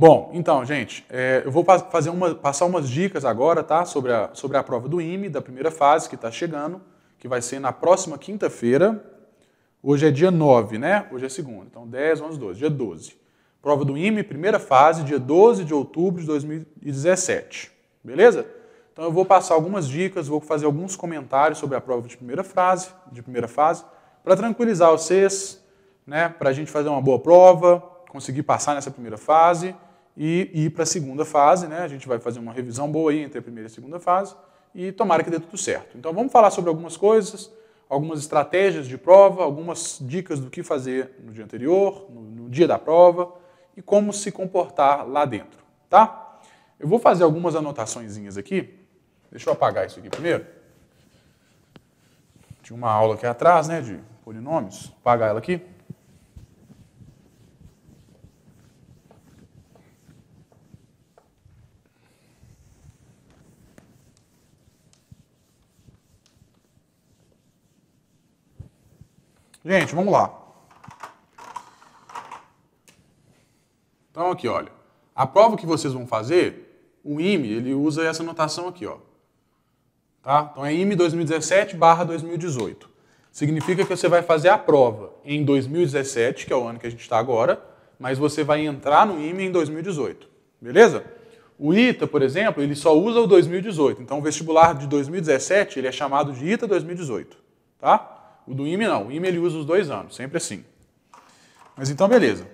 Bom, então, gente, é, eu vou fazer uma, passar umas dicas agora, tá? Sobre a, sobre a prova do IME, da primeira fase, que está chegando, que vai ser na próxima quinta-feira. Hoje é dia 9, né? Hoje é segunda. Então, 10, 11, 12. Dia 12. Prova do IME, primeira fase, dia 12 de outubro de 2017. Beleza? Então, eu vou passar algumas dicas, vou fazer alguns comentários sobre a prova de primeira fase, de primeira fase, para tranquilizar vocês, né? Para a gente fazer uma boa prova, conseguir passar nessa primeira fase e ir para a segunda fase, né? A gente vai fazer uma revisão boa aí entre a primeira e a segunda fase e tomara que dê tudo certo. Então vamos falar sobre algumas coisas, algumas estratégias de prova, algumas dicas do que fazer no dia anterior, no, no dia da prova e como se comportar lá dentro, tá? Eu vou fazer algumas anotaçõezinhas aqui. Deixa eu apagar isso aqui primeiro. Tinha uma aula aqui atrás, né, de polinômios. apagar ela aqui. Gente, vamos lá. Então aqui, olha, a prova que vocês vão fazer, o IME, ele usa essa notação aqui, ó. Tá? Então é IME 2017/2018. Significa que você vai fazer a prova em 2017, que é o ano que a gente está agora, mas você vai entrar no IME em 2018. Beleza? O ITA, por exemplo, ele só usa o 2018. Então o vestibular de 2017, ele é chamado de ITA 2018, tá? O do IME não. O IME ele usa os dois anos, sempre assim. Mas então, beleza.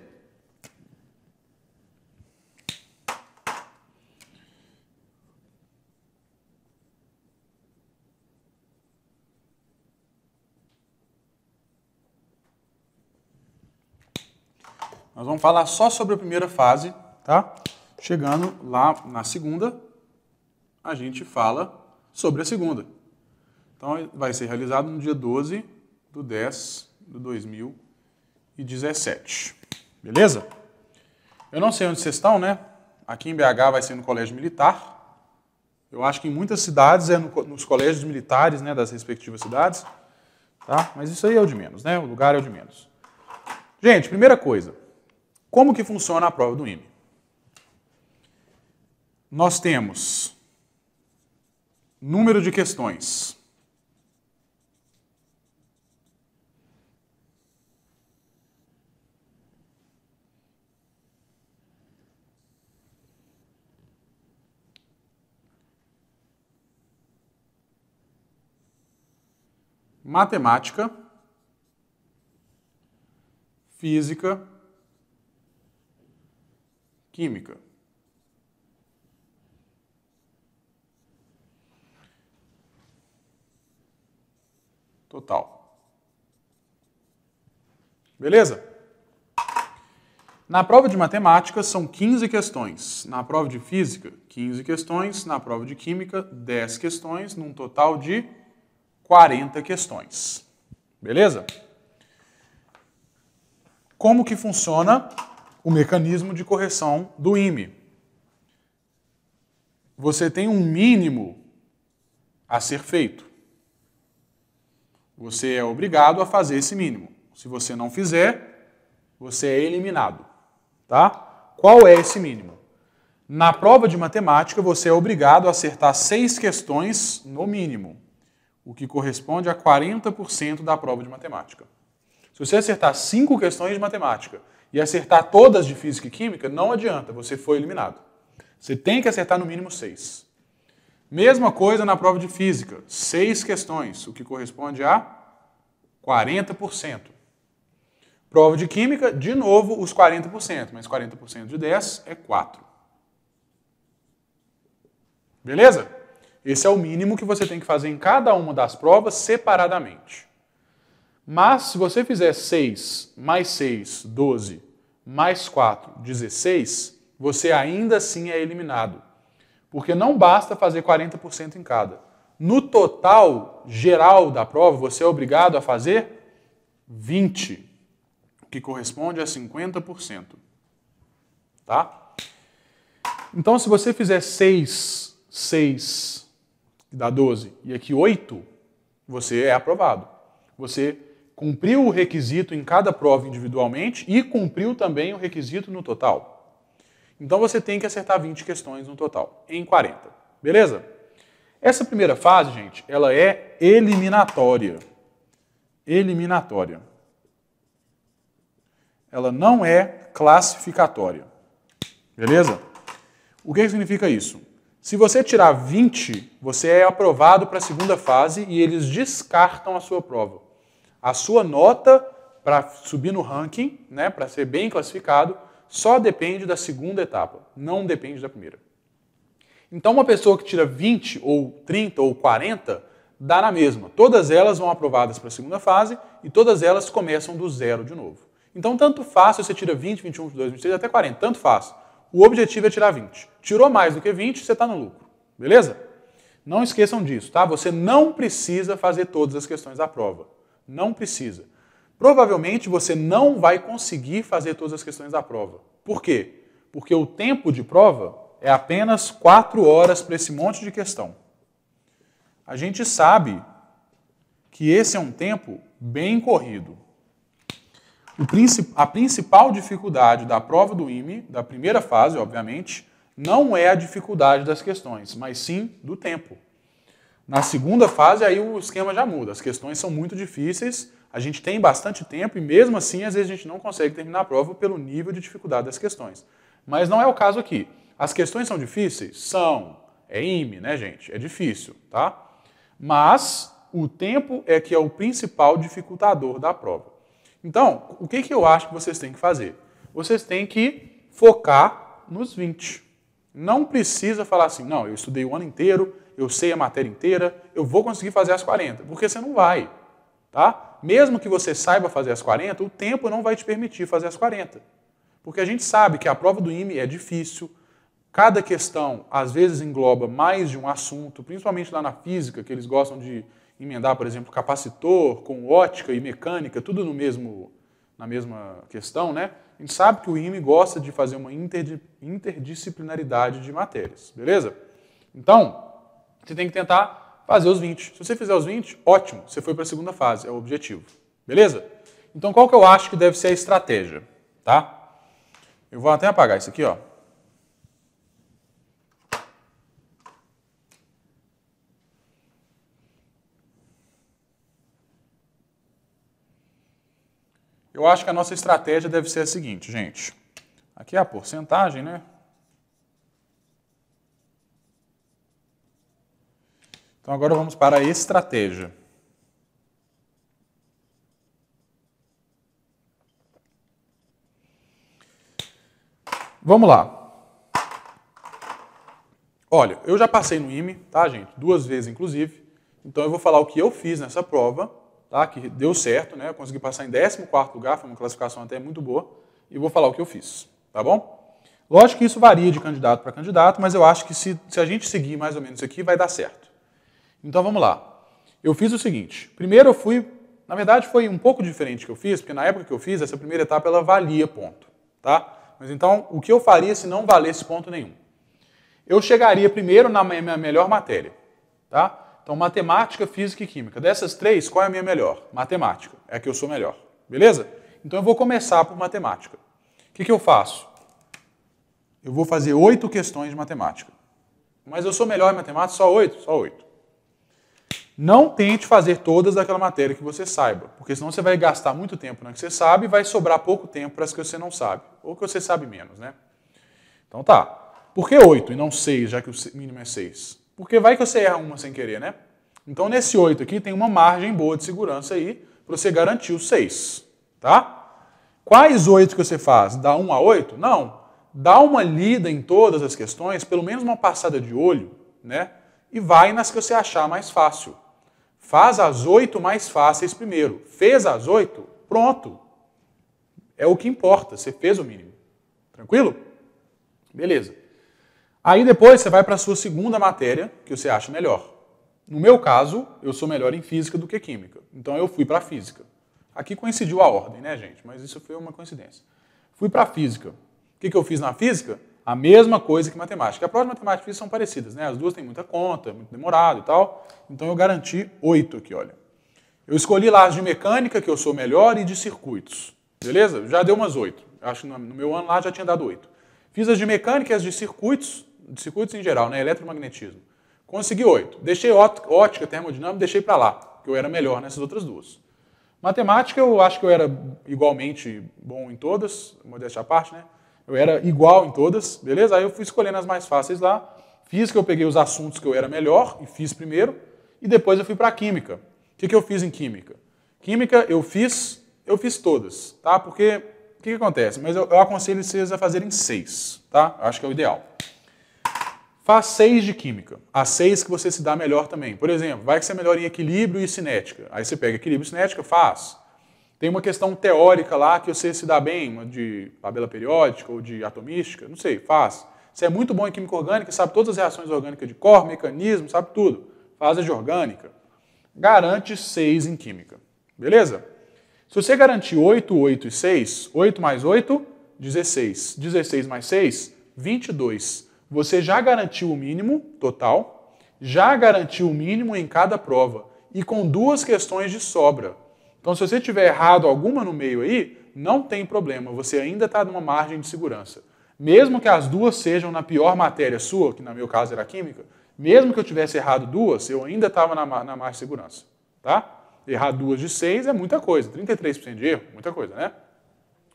Nós vamos falar só sobre a primeira fase, tá? Chegando lá na segunda, a gente fala sobre a segunda. Então, vai ser realizado no dia 12 do 10 de 2017. Beleza? Eu não sei onde vocês estão, né? Aqui em BH vai ser no Colégio Militar. Eu acho que em muitas cidades é no, nos colégios militares, né, das respectivas cidades, tá? Mas isso aí é o de menos, né? O lugar é o de menos. Gente, primeira coisa, como que funciona a prova do IME? Nós temos número de questões matemática, física, química. Total. Beleza? Na prova de matemática são 15 questões, na prova de física, 15 questões, na prova de química, 10 questões, num total de 40 questões. Beleza? Como que funciona o mecanismo de correção do IME? Você tem um mínimo a ser feito. Você é obrigado a fazer esse mínimo. Se você não fizer, você é eliminado, tá? Qual é esse mínimo? Na prova de matemática, você é obrigado a acertar seis questões no mínimo o que corresponde a 40% da prova de matemática. Se você acertar cinco questões de matemática e acertar todas de física e química, não adianta, você foi eliminado. Você tem que acertar no mínimo seis. Mesma coisa na prova de física, seis questões, o que corresponde a 40%. Prova de química, de novo, os 40%, mas 40% de 10 é 4. Beleza? Esse é o mínimo que você tem que fazer em cada uma das provas separadamente. Mas se você fizer 6 mais 6, 12, mais 4, 16, você ainda assim é eliminado. Porque não basta fazer 40% em cada. No total geral da prova, você é obrigado a fazer 20, que corresponde a 50%. Tá? Então, se você fizer 6, 6, que dá 12, e aqui 8, você é aprovado. Você cumpriu o requisito em cada prova individualmente e cumpriu também o requisito no total. Então você tem que acertar 20 questões no total, em 40. Beleza? Essa primeira fase, gente, ela é eliminatória. Eliminatória. Ela não é classificatória. Beleza? O que significa isso? Se você tirar 20, você é aprovado para a segunda fase e eles descartam a sua prova. A sua nota para subir no ranking, né, para ser bem classificado, só depende da segunda etapa, não depende da primeira. Então, uma pessoa que tira 20 ou 30 ou 40 dá na mesma. Todas elas vão aprovadas para a segunda fase e todas elas começam do zero de novo. Então, tanto faz se você tira 20, 21, 22, 23, até 40, tanto faz o objetivo é tirar 20. Tirou mais do que 20, você está no lucro. Beleza? Não esqueçam disso, tá? Você não precisa fazer todas as questões da prova. Não precisa. Provavelmente você não vai conseguir fazer todas as questões da prova. Por quê? Porque o tempo de prova é apenas 4 horas para esse monte de questão. A gente sabe que esse é um tempo bem corrido. Princip a principal dificuldade da prova do IME, da primeira fase, obviamente, não é a dificuldade das questões, mas sim do tempo. Na segunda fase, aí o esquema já muda. As questões são muito difíceis, a gente tem bastante tempo e, mesmo assim, às vezes a gente não consegue terminar a prova pelo nível de dificuldade das questões. Mas não é o caso aqui. As questões são difíceis? São. É IME, né, gente? É difícil, tá? Mas o tempo é que é o principal dificultador da prova. Então, o que, que eu acho que vocês têm que fazer? Vocês têm que focar nos 20. Não precisa falar assim, não, eu estudei o ano inteiro, eu sei a matéria inteira, eu vou conseguir fazer as 40, porque você não vai, tá? Mesmo que você saiba fazer as 40, o tempo não vai te permitir fazer as 40. Porque a gente sabe que a prova do IME é difícil, cada questão às vezes engloba mais de um assunto, principalmente lá na física, que eles gostam de emendar, por exemplo, capacitor com ótica e mecânica, tudo no mesmo, na mesma questão, né? A gente sabe que o IME gosta de fazer uma interdisciplinaridade de matérias, beleza? Então, você tem que tentar fazer os 20. Se você fizer os 20, ótimo, você foi para a segunda fase, é o objetivo, beleza? Então, qual que eu acho que deve ser a estratégia, tá? Eu vou até apagar isso aqui, ó. Eu acho que a nossa estratégia deve ser a seguinte, gente. Aqui é a porcentagem, né? Então agora vamos para a estratégia. Vamos lá. Olha, eu já passei no IME, tá, gente? Duas vezes, inclusive. Então eu vou falar o que eu fiz nessa prova tá? que deu certo, né? eu consegui passar em 14 lugar, foi uma classificação até muito boa, e vou falar o que eu fiz, tá bom? Lógico que isso varia de candidato para candidato, mas eu acho que se, se a gente seguir mais ou menos isso aqui, vai dar certo. Então vamos lá. Eu fiz o seguinte, primeiro eu fui, na verdade foi um pouco diferente que eu fiz, porque na época que eu fiz, essa primeira etapa ela valia ponto, tá? Mas então, o que eu faria se não valesse ponto nenhum? Eu chegaria primeiro na minha melhor matéria, tá? Então, matemática, física e química. Dessas três, qual é a minha melhor? Matemática. É a que eu sou melhor. Beleza? Então, eu vou começar por matemática. O que, que eu faço? Eu vou fazer oito questões de matemática. Mas eu sou melhor em matemática? Só oito? Só oito. Não tente fazer todas daquela matéria que você saiba, porque senão você vai gastar muito tempo na que você sabe e vai sobrar pouco tempo para as que você não sabe, ou que você sabe menos, né? Então tá. Por que oito e não seis? já que o mínimo é seis. Porque vai que você erra uma sem querer, né? Então, nesse 8 aqui, tem uma margem boa de segurança aí para você garantir o 6, tá? Quais 8 que você faz? Dá 1 a 8? Não. Dá uma lida em todas as questões, pelo menos uma passada de olho, né? E vai nas que você achar mais fácil. Faz as 8 mais fáceis primeiro. Fez as 8, pronto. É o que importa, você fez o mínimo. Tranquilo? Beleza. Aí depois você vai para a sua segunda matéria que você acha melhor. No meu caso, eu sou melhor em física do que química. Então eu fui para física. Aqui coincidiu a ordem, né, gente? Mas isso foi uma coincidência. Fui para física. O que, que eu fiz na física? A mesma coisa que matemática. A prova de matemática e física são parecidas, né? As duas têm muita conta, muito demorado e tal. Então eu garanti oito aqui, olha. Eu escolhi lá as de mecânica, que eu sou melhor, e de circuitos. Beleza? Já deu umas oito. Acho que no meu ano lá já tinha dado oito. Fiz as de mecânica e as de circuitos de circuitos em geral, né? Eletromagnetismo. Consegui oito. Deixei ótica, termodinâmica, deixei para lá, que eu era melhor nessas outras duas. Matemática, eu acho que eu era igualmente bom em todas, modéstia à parte, né? Eu era igual em todas, beleza? Aí eu fui escolhendo as mais fáceis lá. fiz que eu peguei os assuntos que eu era melhor e fiz primeiro. E depois eu fui para Química. O que, que eu fiz em Química? Química, eu fiz, eu fiz todas, tá? Porque, o que, que acontece? Mas eu, eu aconselho vocês a fazerem seis, tá? Eu acho que é o ideal. Faz seis de química. As seis que você se dá melhor também. Por exemplo, vai que você é melhor em equilíbrio e cinética. Aí você pega equilíbrio e cinética, faz. Tem uma questão teórica lá que você se dá bem, uma de tabela periódica ou de atomística, não sei, faz. Você é muito bom em química orgânica, sabe todas as reações orgânicas de cor, mecanismo, sabe tudo. Faz a de orgânica. Garante 6 em química. Beleza? Se você garantir 8, 8 e 6, 8 mais 8, 16. 16 mais 6, 22. 22. Você já garantiu o mínimo total, já garantiu o mínimo em cada prova e com duas questões de sobra. Então, se você tiver errado alguma no meio aí, não tem problema, você ainda está numa margem de segurança. Mesmo que as duas sejam na pior matéria sua, que no meu caso era química, mesmo que eu tivesse errado duas, eu ainda estava na, na margem de segurança. Tá? Errar duas de seis é muita coisa, 33% de erro, muita coisa, né?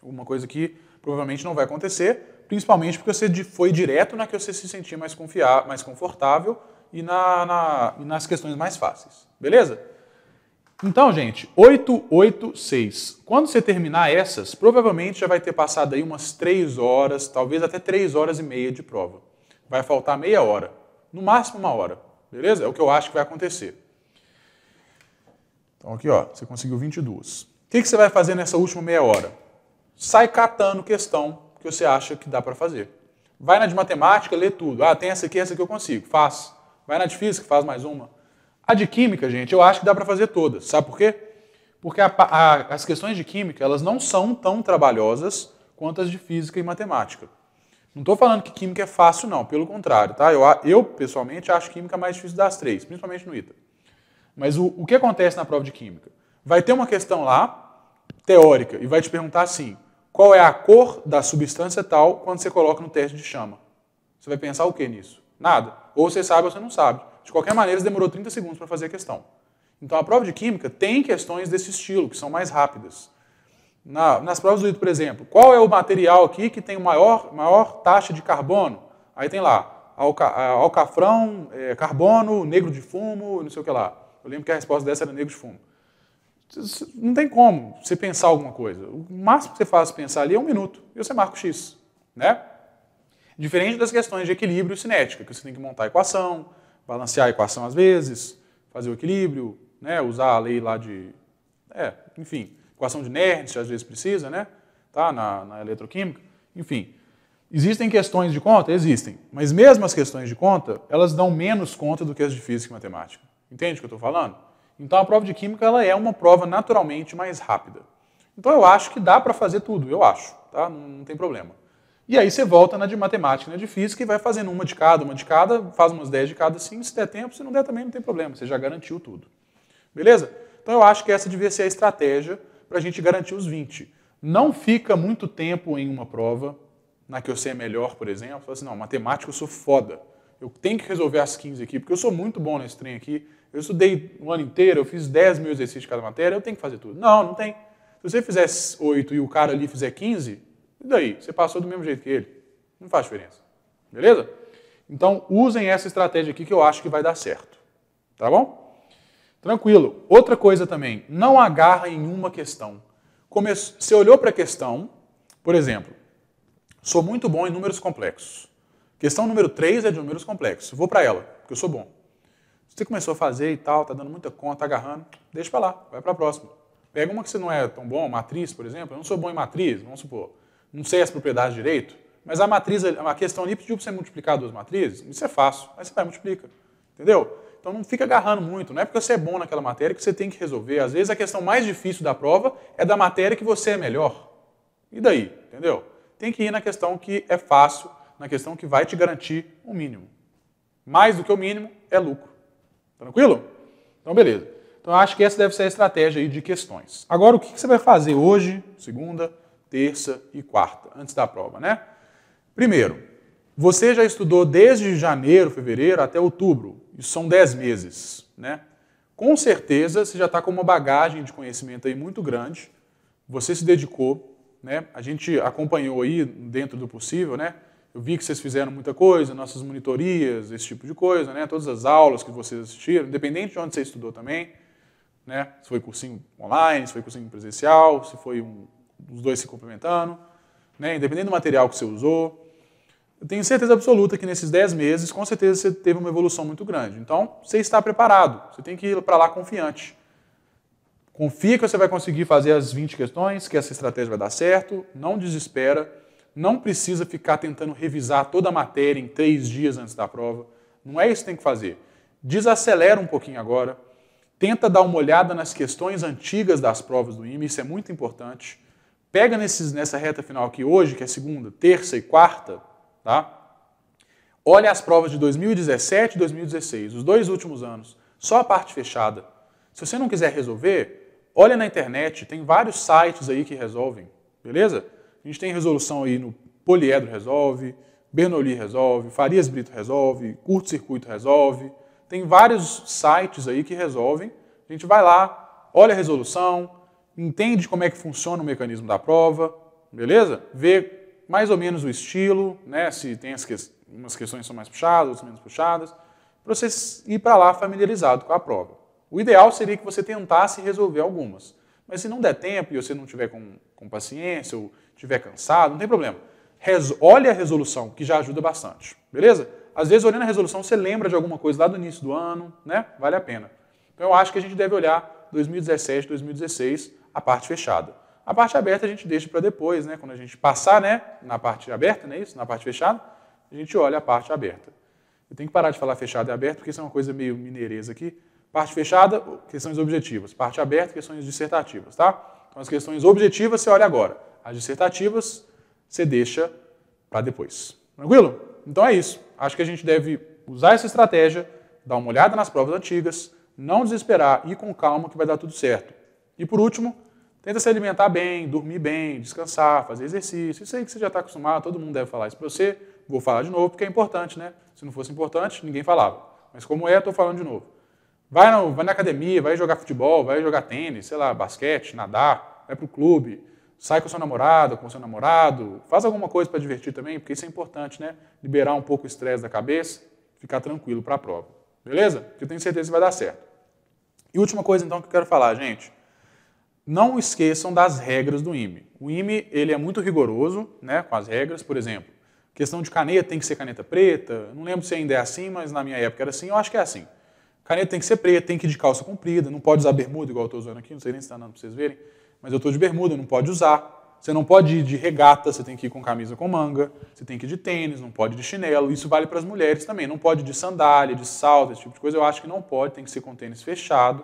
Uma coisa que provavelmente não vai acontecer, principalmente porque você foi direto na que você se sentia mais confiar, mais confortável e, na, na, nas questões mais fáceis. Beleza? Então, gente, 886. Quando você terminar essas, provavelmente já vai ter passado aí umas 3 horas, talvez até 3 horas e meia de prova. Vai faltar meia hora, no máximo uma hora. Beleza? É o que eu acho que vai acontecer. Então aqui, ó, você conseguiu 22. O que, que você vai fazer nessa última meia hora? Sai catando questão que você acha que dá para fazer. Vai na de matemática, lê tudo. Ah, tem essa aqui, essa que eu consigo. Faz. Vai na de física, faz mais uma. A de química, gente, eu acho que dá para fazer todas. Sabe por quê? Porque a, a, as questões de química, elas não são tão trabalhosas quanto as de física e matemática. Não estou falando que química é fácil, não. Pelo contrário, tá? Eu, eu, pessoalmente, acho química mais difícil das três, principalmente no ITA. Mas o, o que acontece na prova de química? Vai ter uma questão lá, teórica, e vai te perguntar assim, qual é a cor da substância tal quando você coloca no teste de chama. Você vai pensar o que nisso? Nada. Ou você sabe ou você não sabe. De qualquer maneira, demorou 30 segundos para fazer a questão. Então, a prova de química tem questões desse estilo, que são mais rápidas. Na, nas provas do ITO, por exemplo, qual é o material aqui que tem maior, maior taxa de carbono? Aí tem lá, alca, alcafrão, é, carbono, negro de fumo, não sei o que lá. Eu lembro que a resposta dessa era negro de fumo. Não tem como você pensar alguma coisa. O máximo que você faz pensar ali é um minuto e você marca o x. Né? Diferente das questões de equilíbrio e cinética, que você tem que montar a equação, balancear a equação às vezes, fazer o equilíbrio, né? usar a lei lá de. É, enfim, equação de Nernst às vezes precisa, né? Tá? Na, na eletroquímica. Enfim. Existem questões de conta? Existem. Mas mesmo as questões de conta, elas dão menos conta do que as de física e matemática. Entende o que eu estou falando? Então a prova de química ela é uma prova naturalmente mais rápida. Então eu acho que dá para fazer tudo, eu acho, tá? Não, não, tem problema. E aí você volta na de matemática, na de física e vai fazendo uma de cada, uma de cada, faz umas 10 de cada assim, se der tempo, se não der também não tem problema, você já garantiu tudo. Beleza? Então eu acho que essa devia ser a estratégia para a gente garantir os 20. Não fica muito tempo em uma prova, na que eu sei é melhor, por exemplo, fala assim, não, matemática eu sou foda. Eu tenho que resolver as 15 aqui, porque eu sou muito bom nesse trem aqui eu estudei o um ano inteiro, eu fiz 10 mil exercícios de cada matéria, eu tenho que fazer tudo. Não, não tem. Se você fizer 8 e o cara ali fizer 15, e daí? Você passou do mesmo jeito que ele. Não faz diferença. Beleza? Então, usem essa estratégia aqui que eu acho que vai dar certo. Tá bom? Tranquilo. Outra coisa também, não agarra em uma questão. Come... Você olhou para a questão, por exemplo, sou muito bom em números complexos. Questão número 3 é de números complexos. Vou para ela, porque eu sou bom. Você começou a fazer e tal, tá dando muita conta, tá agarrando, deixa para lá, vai para a próxima. Pega uma que você não é tão bom, matriz, por exemplo. Eu não sou bom em matriz, vamos supor. Não sei as propriedades direito, mas a matriz, a questão ali pediu para você multiplicar duas matrizes, isso é fácil. Aí você vai multiplica, entendeu? Então não fica agarrando muito. Não é porque você é bom naquela matéria que você tem que resolver. Às vezes a questão mais difícil da prova é da matéria que você é melhor. E daí, entendeu? Tem que ir na questão que é fácil, na questão que vai te garantir o um mínimo. Mais do que o mínimo é lucro. Tranquilo? Então, beleza. Então, acho que essa deve ser a estratégia aí de questões. Agora, o que você vai fazer hoje, segunda, terça e quarta, antes da prova, né? Primeiro, você já estudou desde janeiro, fevereiro até outubro. Isso são 10 meses, né? Com certeza, você já está com uma bagagem de conhecimento aí muito grande. Você se dedicou, né? A gente acompanhou aí, dentro do possível, né? Eu vi que vocês fizeram muita coisa, nossas monitorias, esse tipo de coisa, né? Todas as aulas que vocês assistiram, independente de onde você estudou também, né? Se foi cursinho online, se foi cursinho presencial, se foi um, os dois se complementando, né? Independente do material que você usou. Eu tenho certeza absoluta que nesses 10 meses, com certeza você teve uma evolução muito grande. Então, você está preparado, você tem que ir para lá confiante. Confia que você vai conseguir fazer as 20 questões, que essa estratégia vai dar certo, não desespera não precisa ficar tentando revisar toda a matéria em três dias antes da prova. Não é isso que tem que fazer. Desacelera um pouquinho agora. Tenta dar uma olhada nas questões antigas das provas do IME, isso é muito importante. Pega nesses, nessa reta final aqui hoje, que é segunda, terça e quarta, tá? Olha as provas de 2017 e 2016, os dois últimos anos, só a parte fechada. Se você não quiser resolver, olha na internet, tem vários sites aí que resolvem, beleza? A gente tem resolução aí no poliedro resolve, Bernoulli resolve, Farias Brito resolve, curto-circuito resolve. Tem vários sites aí que resolvem. A gente vai lá, olha a resolução, entende como é que funciona o mecanismo da prova, beleza? Vê mais ou menos o estilo, né? Se tem as que... umas questões são mais puxadas, outras menos puxadas, para você ir para lá familiarizado com a prova. O ideal seria que você tentasse resolver algumas. Mas se não der tempo e você não tiver com, com paciência ou estiver cansado, não tem problema. olha a resolução, que já ajuda bastante. Beleza? Às vezes, olhando a resolução, você lembra de alguma coisa lá do início do ano, né? Vale a pena. Então, eu acho que a gente deve olhar 2017, 2016, a parte fechada. A parte aberta a gente deixa para depois, né? Quando a gente passar, né? Na parte aberta, não é isso? Na parte fechada, a gente olha a parte aberta. Eu tenho que parar de falar fechada e aberta, porque isso é uma coisa meio mineireza aqui. Parte fechada, questões objetivas. Parte aberta, questões dissertativas, tá? Então, as questões objetivas você olha agora. As dissertativas você deixa para depois. Tranquilo? Então é isso. Acho que a gente deve usar essa estratégia, dar uma olhada nas provas antigas, não desesperar, ir com calma que vai dar tudo certo. E por último, tenta se alimentar bem, dormir bem, descansar, fazer exercício. Isso aí que você já está acostumado, todo mundo deve falar isso para você. Vou falar de novo porque é importante, né? Se não fosse importante, ninguém falava. Mas como é, estou falando de novo. Vai, no, vai na academia, vai jogar futebol, vai jogar tênis, sei lá, basquete, nadar, vai para o clube, Sai com seu namorado, com seu namorado, faz alguma coisa para divertir também, porque isso é importante, né? Liberar um pouco o estresse da cabeça, ficar tranquilo para a prova. Beleza? Porque eu tenho certeza que vai dar certo. E última coisa então que eu quero falar, gente, não esqueçam das regras do IME. O IME, ele é muito rigoroso, né, com as regras, por exemplo, questão de caneta tem que ser caneta preta, não lembro se ainda é assim, mas na minha época era assim, eu acho que é assim. Caneta tem que ser preta, tem que ir de calça comprida, não pode usar bermuda igual eu estou usando aqui, não sei nem se está andando para vocês verem mas eu estou de bermuda, não pode usar. Você não pode ir de regata, você tem que ir com camisa com manga, você tem que ir de tênis, não pode ir de chinelo. Isso vale para as mulheres também. Não pode ir de sandália, de salto, esse tipo de coisa. Eu acho que não pode, tem que ser com tênis fechado,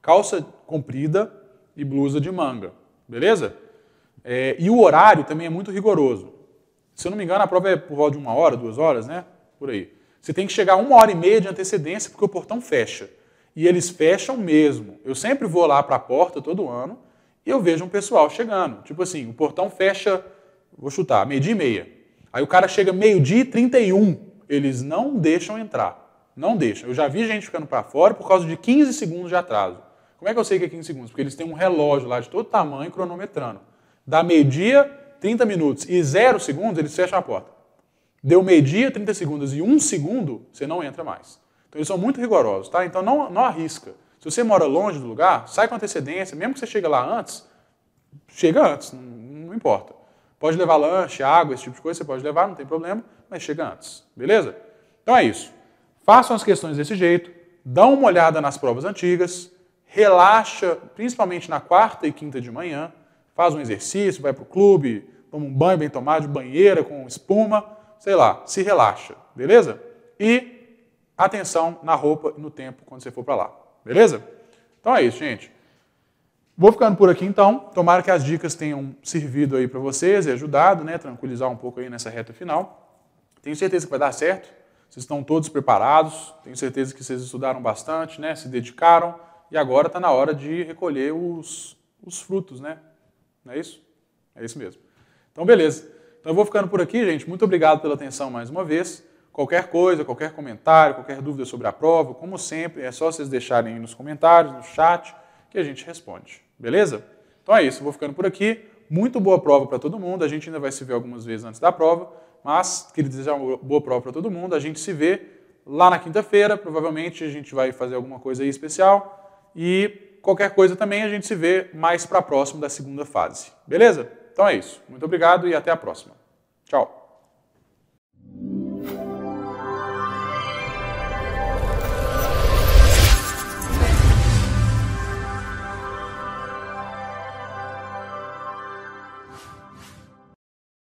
calça comprida e blusa de manga. Beleza? É, e o horário também é muito rigoroso. Se eu não me engano, a prova é por volta de uma hora, duas horas, né? Por aí. Você tem que chegar uma hora e meia de antecedência porque o portão fecha. E eles fecham mesmo. Eu sempre vou lá para a porta todo ano e eu vejo um pessoal chegando. Tipo assim, o portão fecha, vou chutar, meio-dia e meia. Aí o cara chega meio-dia e 31. Eles não deixam entrar. Não deixam. Eu já vi gente ficando para fora por causa de 15 segundos de atraso. Como é que eu sei que é 15 segundos? Porque eles têm um relógio lá de todo tamanho cronometrando. Dá meio-dia, 30 minutos e 0 segundos, eles fecham a porta. Deu meio-dia, 30 segundos e 1 um segundo, você não entra mais. Então eles são muito rigorosos, tá? Então não, não arrisca. Se você mora longe do lugar, sai com antecedência, mesmo que você chegue lá antes, chega antes, não, não importa. Pode levar lanche, água, esse tipo de coisa, você pode levar, não tem problema, mas chega antes, beleza? Então é isso. Façam as questões desse jeito, dão uma olhada nas provas antigas, relaxa, principalmente na quarta e quinta de manhã, faz um exercício, vai para o clube, toma um banho bem tomado, banheira com espuma, sei lá, se relaxa, beleza? E atenção na roupa e no tempo quando você for para lá. Beleza? Então é isso, gente. Vou ficando por aqui então. Tomara que as dicas tenham servido aí para vocês e ajudado, né? Tranquilizar um pouco aí nessa reta final. Tenho certeza que vai dar certo. Vocês estão todos preparados. Tenho certeza que vocês estudaram bastante, né? Se dedicaram. E agora está na hora de recolher os, os frutos, né? Não é isso? É isso mesmo. Então, beleza. Então, eu vou ficando por aqui, gente. Muito obrigado pela atenção mais uma vez. Qualquer coisa, qualquer comentário, qualquer dúvida sobre a prova, como sempre, é só vocês deixarem aí nos comentários, no chat, que a gente responde. Beleza? Então é isso, vou ficando por aqui. Muito boa prova para todo mundo. A gente ainda vai se ver algumas vezes antes da prova, mas queria desejar uma boa prova para todo mundo. A gente se vê lá na quinta-feira. Provavelmente a gente vai fazer alguma coisa aí especial. E qualquer coisa também a gente se vê mais para próximo da segunda fase. Beleza? Então é isso. Muito obrigado e até a próxima. Tchau.